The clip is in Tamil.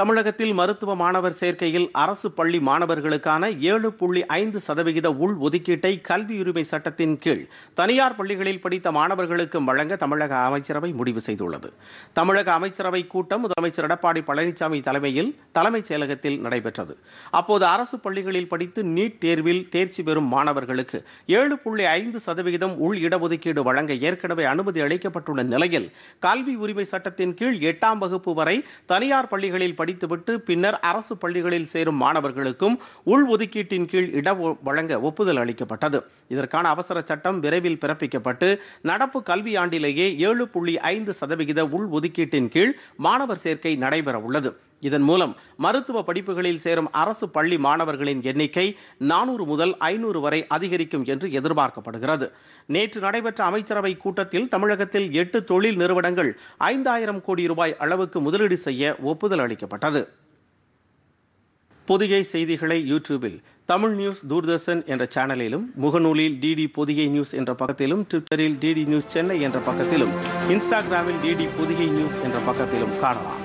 தமிழகத்தில் மருத்துவ மாணவர் சேர்க்கையில் அரசு பள்ளி மாணவர்களுக்கான ஏழு புள்ளி ஐந்து சதவிகித உள் ஒதுக்கீட்டை கல்வியுரிமை சட்டத்தின் கீழ் தனியார் பள்ளிகளில் படித்த மாணவர்களுக்கும் வழங்க தமிழக அமைச்சரவை முடிவு செய்துள்ளது தமிழக அமைச்சரவை கூட்டம் முதலமைச்சர் எடப்பாடி பழனிசாமி தலைமையில் தலைமைச் செயலகத்தில் நடைபெற்றது அப்போது அரசு பள்ளிகளில் படித்து நீட் தேர்வில் தேர்ச்சி பெறும் மாணவர்களுக்கு ஏழு புள்ளி ஐந்து சதவிகிதம் உள் இடஒதுக்கீடு வழங்க ஏற்கனவே அனுமதி அளிக்கப்பட்டுள்ள நிலையில் கல்வி உரிமை சட்டத்தின் கீழ் எட்டாம் வகுப்பு வரை தனியார் பள்ளிகளில் படி படித்துவிட்டு பின்னர் அரசு பள்ளிகளில் சேரும் மாணவர்களுக்கும் உள் ஒதுக்கீட்டின் கீழ் இட வழங்க ஒப்புதல் அளிக்கப்பட்டது இதற்கான அவசர சட்டம் விரைவில் பிறப்பிக்கப்பட்டு நடப்பு கல்வியாண்டிலேயே ஏழு புள்ளி ஐந்து சதவிகித உள் ஒதுக்கீட்டின் கீழ் மாணவர் சேர்க்கை நடைபெறவுள்ளது இதன் மூலம் மருத்துவ படிப்புகளில் சேரும் அரசு பள்ளி மாணவர்களின் எண்ணிக்கை நானூறு முதல் ஐநூறு வரை அதிகரிக்கும் என்று எதிர்பார்க்கப்படுகிறது நேற்று நடைபெற்ற அமைச்சரவை கூட்டத்தில் தமிழகத்தில் எட்டு தொழில் நிறுவனங்கள் ஐந்தாயிரம் கோடி ரூபாய் அளவுக்கு முதலீடு செய்ய ஒப்புதல் அளிக்கப்பட்டது புதிகை செய்திகளை யூடியூபில் தமிழ் நியூஸ் தூர்தர்ஷன் என்ற சேனலிலும் முகநூலில் டிடி பொதிகை நியூஸ் என்ற பக்கத்திலும் ட்விட்டரில் டிடி நியூஸ் சென்னை என்ற பக்கத்திலும் இன்ஸ்டாகிராமில் டிடி பொதிகை நியூஸ் என்ற பக்கத்திலும் காணலாம்